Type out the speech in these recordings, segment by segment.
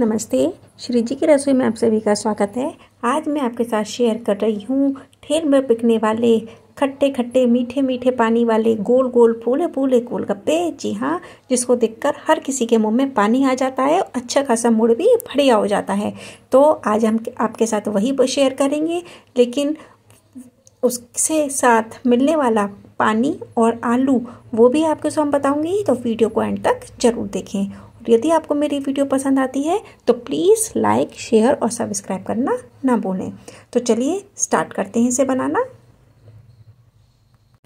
नमस्ते श्री जी की रसोई में आप सभी का स्वागत है आज मैं आपके साथ शेयर कर रही हूँ ठेर में पिकने वाले खट्टे खट्टे मीठे मीठे पानी वाले गोल गोल फूले फूले गोलगप्पे जी हाँ जिसको देखकर हर किसी के मुंह में पानी आ जाता है अच्छा खासा मूड भी बढ़िया हो जाता है तो आज हम आपके साथ वही शेयर करेंगे लेकिन उससे साथ मिलने वाला पानी और आलू वो भी आपके साथ बताऊंगी तो वीडियो को एंड तक ज़रूर देखें यदि आपको मेरी वीडियो पसंद आती है तो प्लीज़ लाइक शेयर और सब्सक्राइब करना ना भूलें तो चलिए स्टार्ट करते हैं इसे बनाना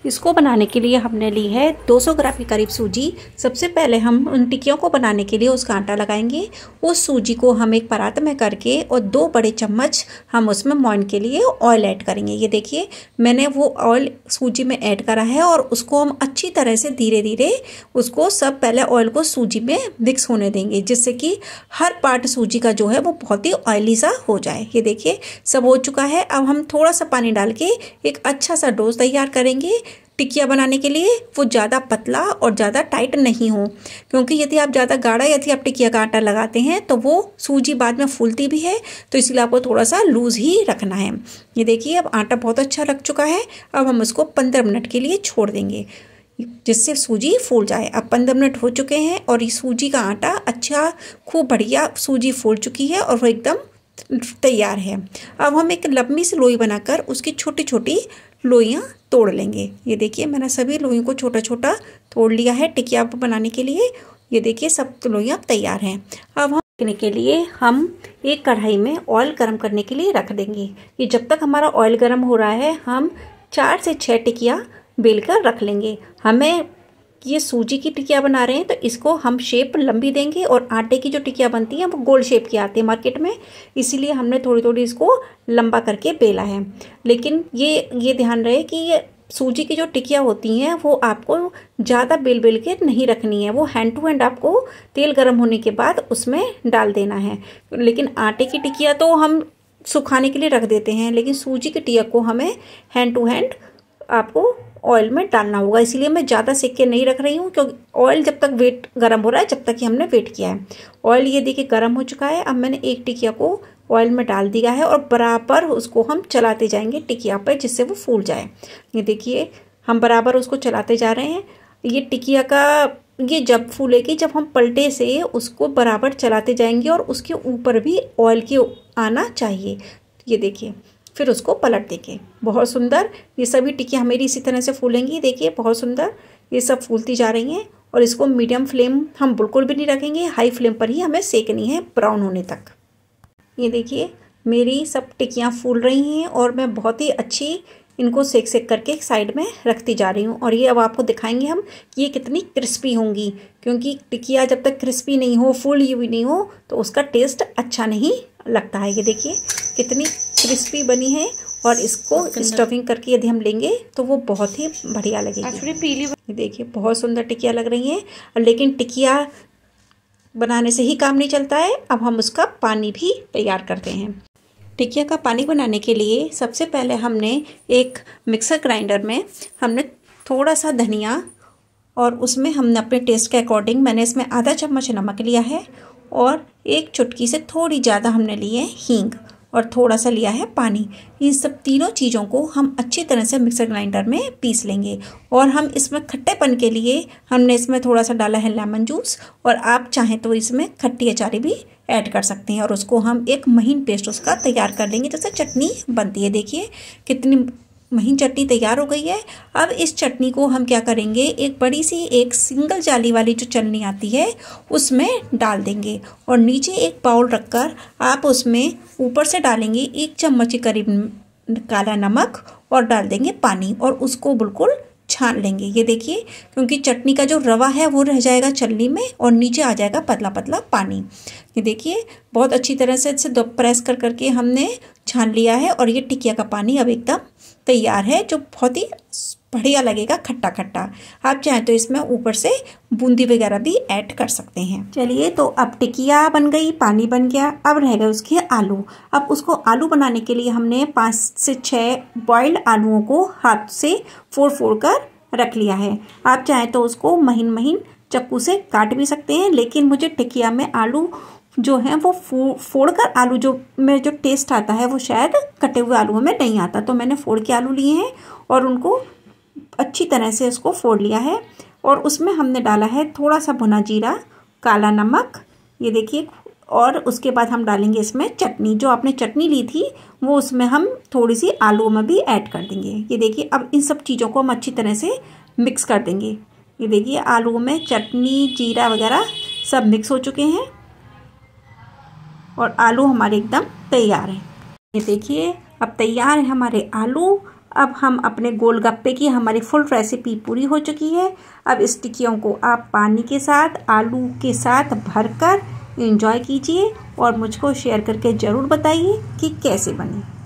इसको बनाने के लिए हमने ली है 200 ग्राम के करीब सूजी सबसे पहले हम उन टिकियों को बनाने के लिए उसका आटा लगाएंगे उस सूजी को हम एक परात में करके और दो बड़े चम्मच हम उसमें मोइन के लिए ऑयल ऐड करेंगे ये देखिए मैंने वो ऑयल सूजी में ऐड करा है और उसको हम अच्छी तरह से धीरे धीरे उसको सब पहले ऑयल को सूजी में मिक्स होने देंगे जिससे कि हर पार्ट सूजी का जो है वो बहुत ही ऑयली सा हो जाए ये देखिए सब हो चुका है अब हम थोड़ा सा पानी डाल के एक अच्छा सा डोज तैयार करेंगे टिकिया बनाने के लिए वो ज़्यादा पतला और ज़्यादा टाइट नहीं हो क्योंकि यदि आप ज़्यादा गाढ़ा यदि आप टिकिया का आटा लगाते हैं तो वो सूजी बाद में फूलती भी है तो इसलिए आपको थोड़ा सा लूज़ ही रखना है ये देखिए अब आटा बहुत अच्छा लग चुका है अब हम उसको पंद्रह मिनट के लिए छोड़ देंगे जिससे सूजी फूल जाए अब पंद्रह मिनट हो चुके हैं और ये सूजी का आटा अच्छा खूब बढ़िया सूजी फूल चुकी है और वो एकदम तैयार है अब हम एक लंबी सी लोई बनाकर उसकी छोटी छोटी लोइयाँ तोड़ लेंगे ये देखिए मैंने सभी लोइयों को छोटा छोटा तोड़ लिया है टिकिया बनाने के लिए ये देखिए सब लोइयाँ अब तैयार हैं अब हम रखने के लिए हम एक कढ़ाई में ऑयल गर्म करने के लिए रख देंगे ये जब तक हमारा ऑयल गर्म हो रहा है हम चार से छः टिकिया बेल कर रख लेंगे हमें ये सूजी की टिकिया बना रहे हैं तो इसको हम शेप लंबी देंगे और आटे की जो टिकिया बनती है वो गोल शेप की आती है मार्केट में इसीलिए हमने थोड़ी थोड़ी इसको लंबा करके बेला है लेकिन ये ये ध्यान रहे कि ये सूजी की जो टिकिया होती हैं वो आपको ज़्यादा बेल बेल के नहीं रखनी है वो हैंड टू हैंड आपको तेल गर्म होने के बाद उसमें डाल देना है लेकिन आटे की टिकिया तो हम सुखाने के लिए रख देते हैं लेकिन सूजी की टिकिया को हमें हैंड टू हैंड आपको ऑयल में डालना होगा इसलिए मैं ज़्यादा सेक के नहीं रख रही हूँ क्योंकि ऑयल जब तक वेट गर्म हो रहा है जब तक कि हमने वेट किया है ऑयल ये देखिए गर्म हो चुका है अब मैंने एक टिकिया को ऑयल में डाल दिया है और बराबर उसको हम चलाते जाएंगे टिकिया पर जिससे वो फूल जाए ये देखिए हम बराबर उसको चलाते जा रहे हैं ये टिकिया का ये जब फूलेगी जब हम पलटे से उसको बराबर चलाते जाएंगे और उसके ऊपर भी ऑयल के आना चाहिए ये देखिए फिर उसको पलट देंगे बहुत सुंदर ये सभी टिक्कियाँ हमेरी इसी तरह से फूलेंगी देखिए बहुत सुंदर ये सब फूलती जा रही हैं और इसको मीडियम फ्लेम हम बिल्कुल भी नहीं रखेंगे हाई फ्लेम पर ही हमें सेकनी है ब्राउन होने तक ये देखिए मेरी सब टिक्कियाँ फूल रही हैं और मैं बहुत ही अच्छी इनको सेक सेक करके साइड में रखती जा रही हूँ और ये अब आपको दिखाएंगे हम कि ये कितनी क्रिस्पी होंगी क्योंकि टिकिया जब तक क्रिस्पी नहीं हो फुल हुई नहीं हो तो उसका टेस्ट अच्छा नहीं लगता है ये देखिए कितनी क्रिस्पी बनी है और इसको स्टफिंग करके यदि हम लेंगे तो वो बहुत ही बढ़िया लगेगी पीली देखिए बहुत सुंदर टिकिया लग रही है और लेकिन टिकिया बनाने से ही काम नहीं चलता है अब हम उसका पानी भी तैयार करते हैं टिकिया का पानी बनाने के लिए सबसे पहले हमने एक मिक्सर ग्राइंडर में हमने थोड़ा सा धनिया और उसमें हमने अपने टेस्ट के अकॉर्डिंग मैंने इसमें आधा चम्मच नमक लिया है और एक चुटकी से थोड़ी ज़्यादा हमने लिए है हींग और थोड़ा सा लिया है पानी इन सब तीनों चीज़ों को हम अच्छी तरह से मिक्सर ग्राइंडर में पीस लेंगे और हम इसमें खट्टेपन के लिए हमने इसमें थोड़ा सा डाला है लेमन जूस और आप चाहें तो इसमें खट्टी अचारी भी ऐड कर सकते हैं और उसको हम एक महीन पेस्ट उसका तैयार कर लेंगे जैसे चटनी बनती है देखिए कितनी महीन चटनी तैयार हो गई है अब इस चटनी को हम क्या करेंगे एक बड़ी सी एक सिंगल जाली वाली जो चटनी आती है उसमें डाल देंगे और नीचे एक बाउल रखकर आप उसमें ऊपर से डालेंगे एक चम्मच के करीब काला नमक और डाल देंगे पानी और उसको बिल्कुल छान लेंगे ये देखिए क्योंकि चटनी का जो रवा है वो रह जाएगा चलनी में और नीचे आ जाएगा पतला पतला पानी ये देखिए बहुत अच्छी तरह से इसे प्रेस कर करके हमने छान लिया है और ये टिकिया का पानी अब एकदम तैयार है जो बहुत ही बढ़िया लगेगा खट्टा खट्टा आप चाहें तो इसमें ऊपर से बूंदी वगैरह भी ऐड कर सकते हैं चलिए तो अब टिकिया बन गई पानी बन गया अब रह गए उसके आलू अब उसको आलू बनाने के लिए हमने पाँच से छः बॉयल्ड आलुओं को हाथ से फोड़ फोड़ कर रख लिया है आप चाहें तो उसको महीन महीन चक्कू से काट भी सकते हैं लेकिन मुझे टिकिया में आलू जो है वो फोड़ कर आलू जो में जो टेस्ट आता है वो शायद कटे हुए आलूओं में नहीं आता तो मैंने फोड़ के आलू लिए हैं और उनको अच्छी तरह से उसको फोड़ लिया है और उसमें हमने डाला है थोड़ा सा भुना जीरा काला नमक ये देखिए और उसके बाद हम डालेंगे इसमें चटनी जो आपने चटनी ली थी वो उसमें हम थोड़ी सी आलू में भी ऐड कर देंगे ये देखिए अब इन सब चीज़ों को हम अच्छी तरह से मिक्स कर देंगे ये देखिए आलू में चटनी जीरा वगैरह सब मिक्स हो चुके हैं और आलू हमारे एकदम तैयार है ये देखिए अब तैयार है हमारे आलू अब हम अपने गोलगप्पे की हमारी फुल रेसिपी पूरी हो चुकी है अब स्टिकियों को आप पानी के साथ आलू के साथ भरकर इंजॉय कीजिए और मुझको शेयर करके ज़रूर बताइए कि कैसे बने